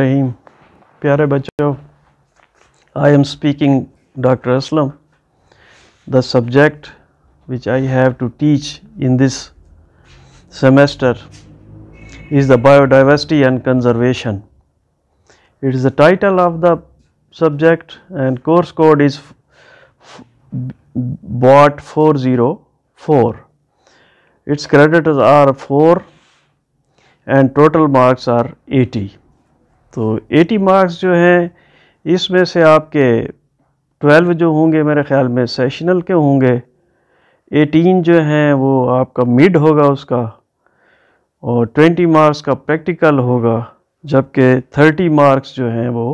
रहीम प्यारे बच्चों I am speaking Dr. Aslam. The subject which I have to teach in this semester is the biodiversity and conservation. It is the title of the subject and course code is BOT 404. Its creditors are 4 and total marks are 80. तो 80 marks जो हैं इसमें से आपके 12 जो होंगे मेरे ख़्याल में सेशनल के होंगे 18 जो हैं वो आपका मिड होगा उसका और 20 मार्क्स का प्रैक्टिकल होगा जबकि 30 मार्क्स जो हैं वो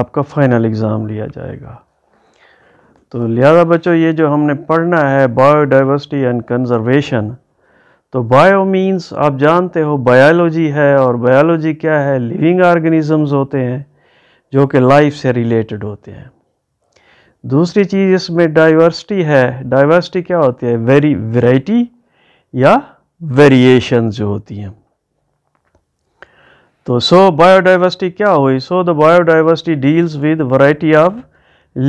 आपका फ़ाइनल एग्ज़ाम लिया जाएगा तो लिहाजा बच्चों ये जो हमने पढ़ना है बायोडाइवर्सिटी एंड कंजर्वेशन तो बायो मीन्स आप जानते हो बायोलॉजी है और बायोलॉजी क्या है लिविंग ऑर्गेनिजम्स होते हैं जो कि लाइफ से रिलेटेड होते हैं दूसरी चीज़ इसमें डाइवर्सिटी है डाइवर्सिटी क्या होती है वेरी वैरायटी या वेरिएशन जो होती हैं तो सो बायोडाइवर्सिटी क्या हुई so the biodiversity deals with variety of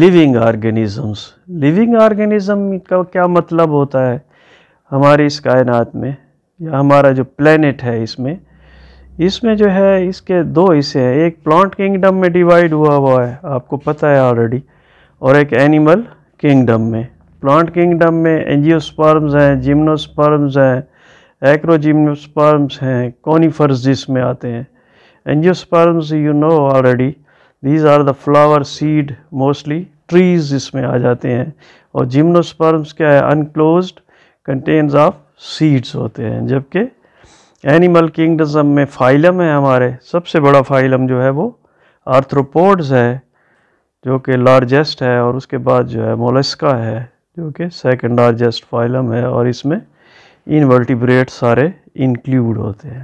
living organisms living organism का क्या मतलब होता है हमारी इस कायनात में या हमारा जो प्लेनेट है इसमें इसमें जो है इसके दो हिस्से हैं एक प्लांट किंगडम में डिवाइड हुआ हुआ है आपको पता है ऑलरेडी और एक एनिमल किंगडम में प्लांट किंगडम में एंजियोस्पर्म्स हैं जिम्नोस्पर्म्स हैं एक्रोजिम्नोस्पर्म्स हैं कॉनीफर्स जिसमें आते हैं angiosperms you know already these are the flower seed mostly trees इसमें आ जाते हैं और जिम्नोस्पर्म्स क्या है अनक्लोज्ड कंटेन्स ऑफ सीड्स होते हैं जबकि एनिमल किंगडम में फाइलम है हमारे सबसे बड़ा फाइलम जो है वो आर्थ्रोपोड्स है जो कि लार्जेस्ट है और उसके बाद जो है मोलस्का है जो कि सेकंड लार्जेस्ट फाइलम है और इसमें इनवर्टिब्रेट सारे इंक्लूड होते हैं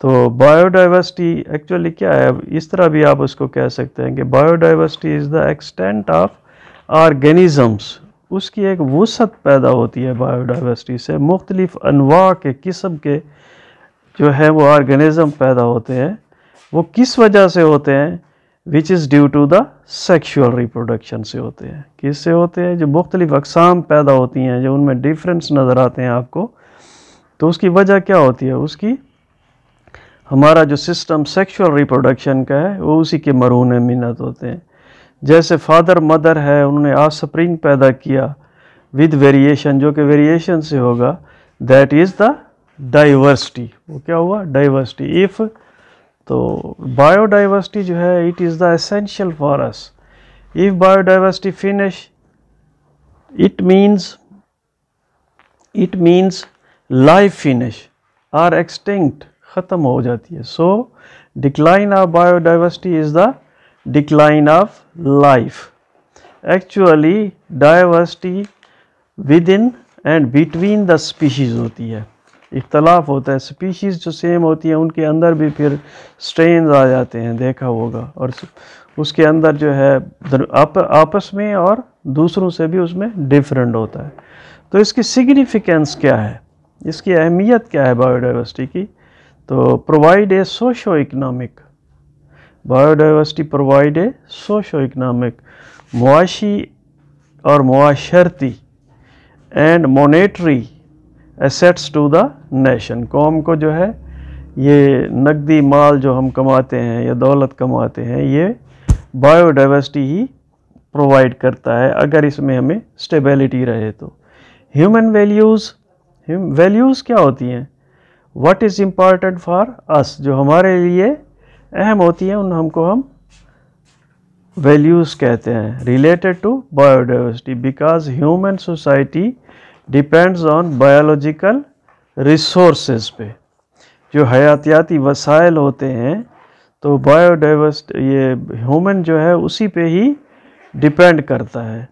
तो बायोडाइवर्सिटी एक्चुअली क्या है इस तरह भी आप उसको कह सकते हैं कि biodiversity is the extent of organisms उसकी एक वसत पैदा होती है बायोडाइवर्सिटी से मुख्तलिफ अनवा के किस्म के जो है वो आर्गेनिज़म पैदा होते हैं वो किस वजह से होते हैं which is due to the sexual reproduction से होते हैं किस से होते हैं जो मुख्तलिफ अकसाम पैदा होती हैं जो उनमें डिफरेंस नज़र आते हैं आपको तो उसकी वजह क्या होती है उसकी हमारा जो सिस्टम सेक्शुअल रिप्रोडक्शन का है वो उसी के मरून मिन्नत होते हैं जैसे फादर मदर है उन्होंने स्प्रिंग पैदा किया विद वेरिएशन जो कि वेरिएशन से होगा दैट इज़ द डाइवर्सिटी वो क्या हुआ डाइवर्सिटी इफ़ तो बायोडाइवर्सिटी जो है it is the essential for us if biodiversity finish it means it means life finish or extinct खत्म हो जाती है so decline of biodiversity is the decline of life. Actually diversity within and between the species होती है इख्तलाफ होता है species जो सेम होती है उनके अंदर भी फिर स्ट्रेन आ जाते हैं देखा होगा और उसके अंदर जो है आप, आपस में और दूसरों से भी उसमें डिफरेंट होता है तो इसकी सिग्निफिकेंस क्या है इसकी अहमियत क्या है बायोडाइवर्सिटी की तो provide a socio economic biodiversity provide a socio-economic, muashi or muasharti and monetary assets to the nation. कौम को जो है ये नकदी माल जो हम कमाते हैं या दौलत कमाते हैं ये बायोडाइवर्सिटी ही प्रोवाइड करता है अगर इसमें हमें स्टेबिलिटी रहे तो ह्यूमन वैल्यूज़ वैल्यूज़ क्या होती हैं what is important for us जो हमारे लिए अहम होती हैं उन हमको हम वैल्यूज़ कहते हैं related to biodiversity because human society depends on biological resource पे जो हयातियाती वसाइल होते हैं तो बायोडाइवर्सिटी ये ह्यूमन जो है उसी पे ही डिपेंड करता है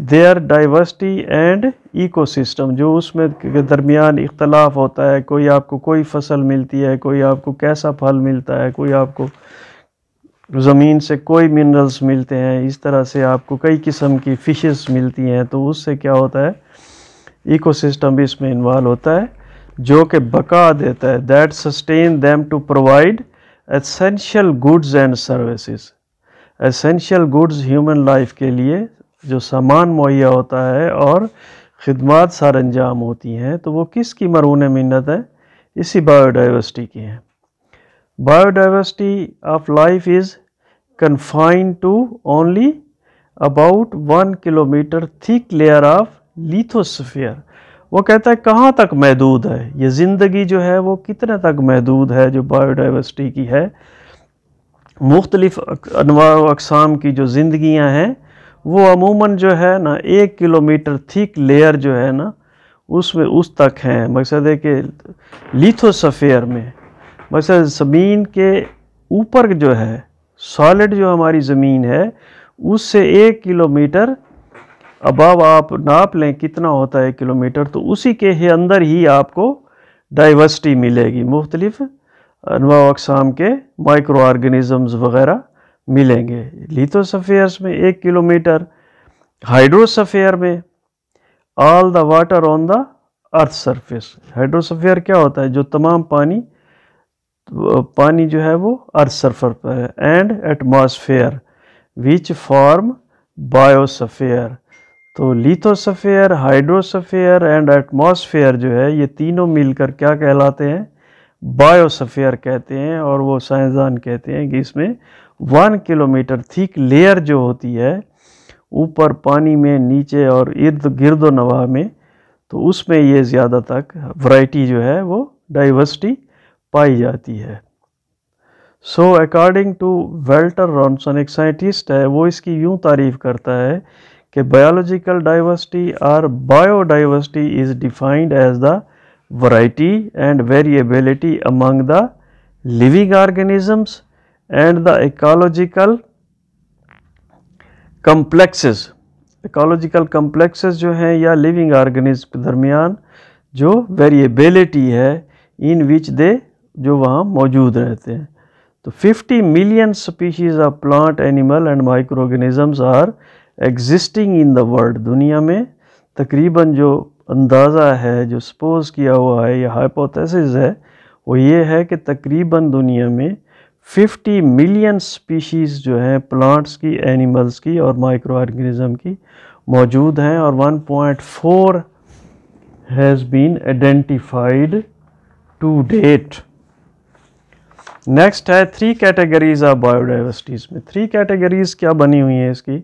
देयर डाइवर्सिटी एंड इकोसिस्टम जो उसमें के दरमियान इख्तलाफ होता है कोई आपको कोई फसल मिलती है कोई आपको कैसा फल मिलता है कोई आपको ज़मीन से कोई मिनरल्स मिलते हैं इस तरह से आपको कई किस्म की फ़िशेस मिलती हैं तो उससे क्या होता है इकोसिस्टम भी इसमें इन्वॉल्व होता है जो कि बका देता है that sustain them to provide essential goods and services essential goods human life के लिए जो सामान मुहैया होता है और ख़दमात सार अंजाम होती हैं तो वो किस की मरून मिन्नत है इसी बायोडाइवर्सिटी की है biodiversity of life is confined to only about one kilometre thick layer of lithosphere वो कहता है कहाँ तक महदूद है ये ज़िंदगी जो है वो कितने तक महदूद है जो बायोडाइवर्सिटी की है मुख्तलिफ़ अनवा अकसाम की जो ज़िंदियाँ हैं वो अमूमन जो है ना एक किलोमीटर थिक लेयर जो है ना उसमें उस तक हैं मकसद है कि लिथोसफ़ेयर में मकसद ज़मीन के ऊपर जो है सॉलिड जो हमारी ज़मीन है उससे एक किलोमीटर अबाव आप नाप लें कितना होता है किलोमीटर तो उसी के ही अंदर ही आपको डाइवर्सिटी मिलेगी मुख्तलिफ़ अनवा अकसाम के माइक्रो ऑर्गेनिज़म्स वगैरह मिलेंगे लिथोसफेयर्स में एक किलोमीटर हाइड्रोसफेयर में all the water on the earth surface hydrosphere क्या होता है जो तमाम पानी पानी जो है वो अर्थ सरफर पर है and atmosphere which form biosphere तो लिथोसफेयर हाइड्रोसफेयर एंड एटमॉस्फेयर जो है ये तीनों मिलकर क्या कहलाते हैं बायोसफेयर कहते हैं और वो साइंसदान कहते हैं कि इसमें वन किलोमीटर थिक लेयर जो होती है ऊपर पानी में नीचे और इर्द गिर्द नवा में तो उसमें ये ज़्यादा तक वैरायटी जो है वो डाइवर्सिटी पाई जाती है so according to Walter Rosen एक साइंटिस्ट है वो इसकी यूँ तारीफ करता है कि बायोलॉजिकल डाइवर्सिटी और biodiversity is defined as the variety and variability among the living organisms and the ecological complexes ecological complexes जो हैं या living organism के दरमियान जो variability है in which they जो वहाँ मौजूद रहते हैं तो 50 million species of plant animal and microorganisms are existing in the world दुनिया में तकरीबन जो अंदाज़ा है जो suppose किया हुआ है या hypothesis है वो ये है कि तकरीबन दुनिया में फिफ्टी मिलियन स्पीशीज़ जो हैं प्लांट्स की एनिमल्स की और माइक्रो ऑर्गेनिज़म की मौजूद हैं और one point four has been identified to date next है थ्री कैटेगरीज ऑफ बायोडाइवर्सिटीज़ में थ्री कैटेगरीज क्या बनी हुई हैं इसकी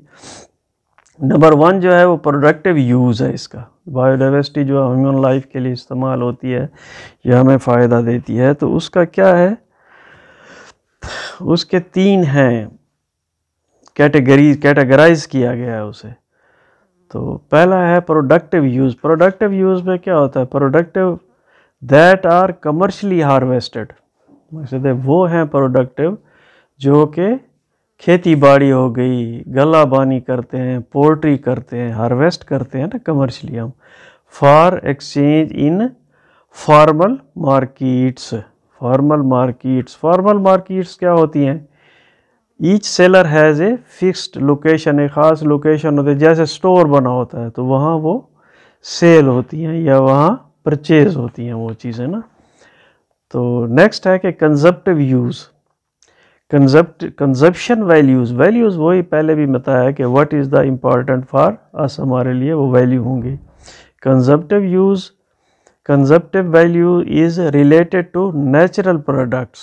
नंबर वन जो है वो प्रोडक्टिव यूज़ है इसका बायोडाइवर्सिटी जो ह्यूमन लाइफ के लिए इस्तेमाल होती है या हमें फ़ायदा देती है तो उसका क्या है उसके तीन हैं कैटेगरी कैटेगराइज किया गया है उसे तो पहला है प्रोडक्टिव यूज़ प्रोडक्टिव यूज़ में क्या होता है productive that are commercially harvested मकसद वो हैं प्रोडक्टिव जो कि खेती बाड़ी हो गई गला बानी करते हैं पोल्ट्री करते हैं हार्वेस्ट करते हैं ना कमर्शली हम for exchange in formal markets formal markets formal markets क्या होती हैं each seller has a fixed location एक ख़ास लोकेशन होती है जैसे स्टोर बना होता है तो वहाँ वो सेल होती हैं या वहाँ परचेज होती हैं वो चीज़ें ना तो नेक्स्ट है कि consumptive use consumpt consumption values values वही पहले भी बताया कि what is the important for us हमारे लिए वो वैल्यू होंगे consumptive use consumptive value is related to natural products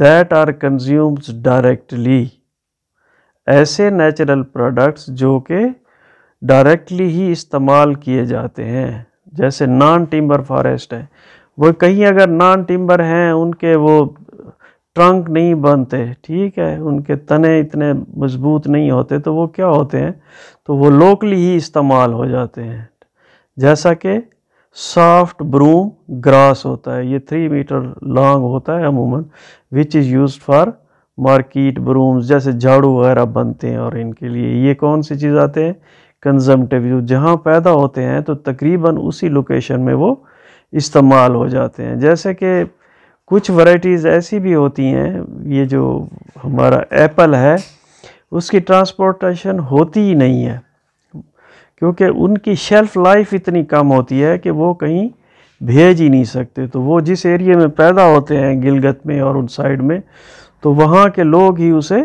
that are consumed directly. ऐसे नेचुरल प्रोडक्ट्स जो कि डायरेक्टली ही इस्तेमाल किए जाते हैं जैसे नॉन टिम्बर फॉरेस्ट है वो कहीं अगर नॉन टिम्बर हैं उनके वो ट्रंक नहीं बनते ठीक है उनके तने इतने मजबूत नहीं होते तो वो क्या होते हैं तो वो लोकली ही इस्तेमाल हो जाते हैं जैसा कि सॉफ्ट ब्रू ग्रास होता है ये थ्री मीटर लॉन्ग होता है अमूमन which is use for market brooms जैसे झाड़ू वगैरह बनते हैं और इनके लिए ये कौन सी चीज़ आते हैं कंजम्पटिव जो जहाँ पैदा होते हैं तो तकरीबन उसी लोकेशन में वो इस्तेमाल हो जाते हैं जैसे कि कुछ वराइटीज़ ऐसी भी होती हैं ये जो हमारा एप्पल है उसकी ट्रांसपोर्टेशन होती ही नहीं है क्योंकि उनकी शेल्फ़ लाइफ इतनी कम होती है कि वो कहीं भेज ही नहीं सकते तो वो जिस एरिए में पैदा होते हैं गिलगत में और उन साइड में तो वहाँ के लोग ही उसे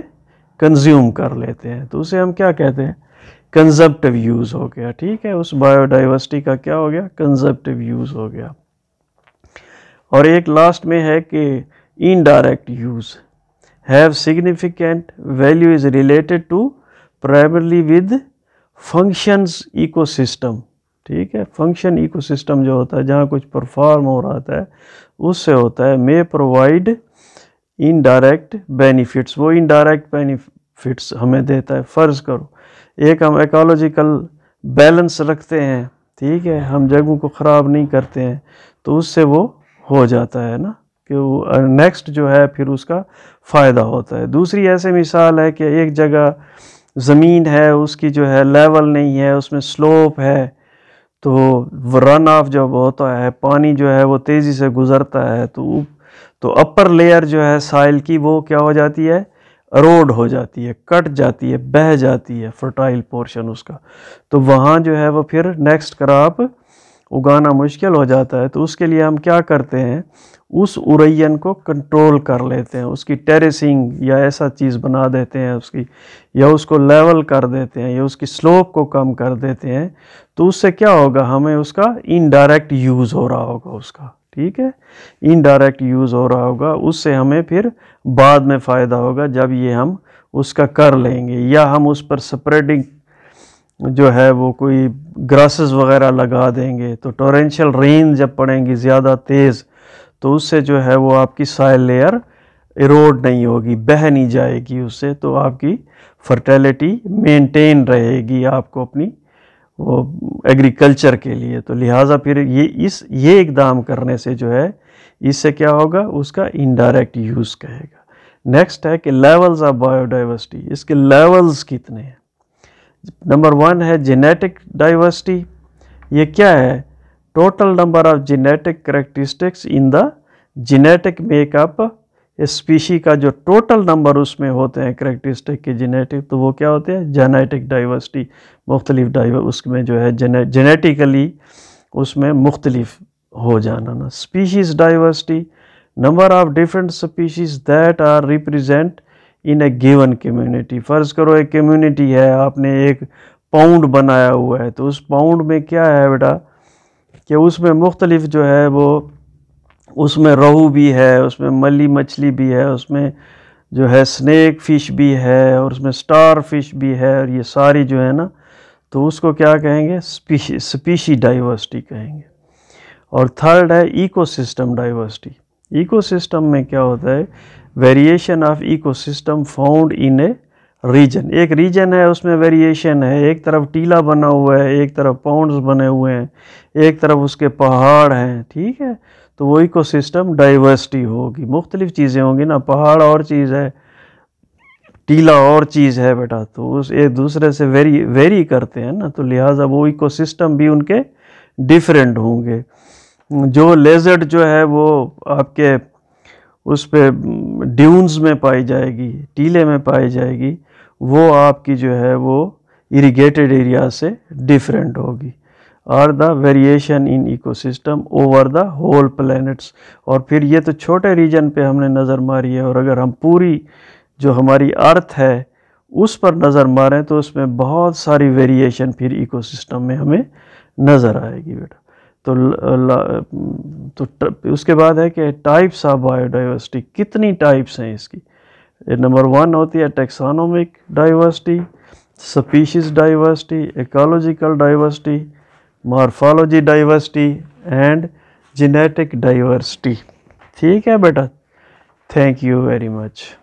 कंज्यूम कर लेते हैं तो उसे हम क्या कहते हैं कंजप्टिव यूज़ हो गया ठीक है उस बायोडाइवर्सिटी का क्या हो गया कंजप्टिव यूज़ हो गया और एक लास्ट में है कि indirect use have significant value is related to primarily with functions ecosystem ठीक है फंक्शन इकोसिस्टम जो होता है जहाँ कुछ परफॉर्म हो रहा है उससे होता है मे प्रोवाइड इनडायरेक्ट बेनिफिट्स वो इनडायरेक्ट बेनिफिट्स हमें देता है फ़र्ज़ करो एक हम एकोलॉजिकल बैलेंस रखते हैं ठीक है हम जगहों को ख़राब नहीं करते हैं तो उससे वो हो जाता है ना कि नेक्स्ट जो है फिर उसका फ़ायदा होता है दूसरी ऐसे मिसाल है कि एक जगह ज़मीन है उसकी जो है लेवल नहीं है उसमें स्लोप है तो रन ऑफ जब होता है पानी जो है वो तेज़ी से गुज़रता है तो तो अपर लेयर जो है साइल की वो क्या हो जाती है रोड हो जाती है कट जाती है बह जाती है फर्टाइल पोर्शन उसका तो वहाँ जो है वो फिर नेक्स्ट क्रॉप उगाना मुश्किल हो जाता है तो उसके लिए हम क्या करते हैं उस उरैन को कंट्रोल कर लेते हैं उसकी टेरेसिंग या ऐसा चीज़ बना देते हैं उसकी या उसको लेवल कर देते हैं या उसकी स्लोप को कम कर देते हैं तो उससे क्या होगा हमें उसका इनडायरेक्ट यूज़ हो रहा होगा उसका ठीक है इनडायरेक्ट यूज़ हो रहा होगा उससे हमें फिर बाद में फ़ायदा होगा जब ये हम उसका कर लेंगे या हम उस पर स्प्रेडिंग जो है वो कोई ग्रासेस वगैरह लगा देंगे तो टोरेंशियल रेन जब पड़ेंगी ज़्यादा तेज़ तो उससे जो है वो आपकी साइल लेयर इरोड नहीं होगी बह नहीं जाएगी उससे तो आपकी फर्टिलिटी मेंटेन रहेगी आपको अपनी वो एग्रीकल्चर के लिए तो लिहाजा फिर ये इस ये इकदाम करने से जो है इससे क्या होगा उसका इनडायरेक्ट यूज़ कहेगा नेक्स्ट है कि लेवल्स ऑफ बायोडाइवर्सिटी इसके लेवल्स कितने हैं नंबर वन है जेनेटिक डाइवर्सिटी ये क्या है total number of genetic characteristics in the genetic makeup species का जो टोटल नंबर उसमें होते हैं करेक्टरिस्टिक के जेनेटिक तो वो क्या होते हैं जेनेटिक डाइवर्सिटी मुख्तलिफ डाइवर उसमें जो है जेनेटिकली उसमें मुख्तलिफ हो जाना ना species diversity number of different species that are represent in a given community फ़र्ज़ करो एक कम्युनिटी है आपने एक पाउंड बनाया हुआ है तो उस पाउंड में क्या है बेटा कि उसमें मुख्तलिफ जो है वो उसमें रोहू भी है उसमें मली मछली भी है उसमें जो है स्नैक फ़िश भी है और उसमें स्टार फिश भी है और ये सारी जो है ना तो उसको क्या कहेंगे स्पीशी स्पीशी डाइवर्सिटी कहेंगे और थर्ड है इकोसिस्टम डाइवर्सिटी इकोसिस्टम में क्या होता है variation of ecosystem found in a region एक रीजन है उसमें वेरिएशन है एक तरफ टीला बना हुआ है एक तरफ पाउंड्स बने हुए हैं एक तरफ उसके पहाड़ हैं ठीक है तो वो इकोसिस्टम डाइवर्सिटी होगी मुख्तलिफ चीज़ें होंगी ना पहाड़ और चीज़ है टीला और चीज़ है बेटा तो उस एक दूसरे से वेरी वेरी करते हैं ना तो लिहाजा वो इकोसिस्टम भी उनके डिफरेंट होंगे जो लेजर्ड जो है वो आपके उस पर ड्यून्स में पाई जाएगी टीले में पाई जाएगी वो आपकी जो है वो इरिगेटेड एरिया से डिफरेंट होगी or the variation in ecosystem over the whole planets और फिर ये तो छोटे रीजन पे हमने नज़र मारी है और अगर हम पूरी जो हमारी अर्थ है उस पर नज़र मारें तो उसमें बहुत सारी वेरिएशन फिर इकोसिस्टम में हमें नज़र आएगी बेटा तो तो उसके बाद है कि टाइप्स ऑफ बायोडाइवर्सिटी कितनी टाइप्स हैं इसकी नंबर वन होती है taxonomic diversity species diversity ecological diversity morphology diversity and genetic diversity ठीक है बेटा थैंक यू वेरी मच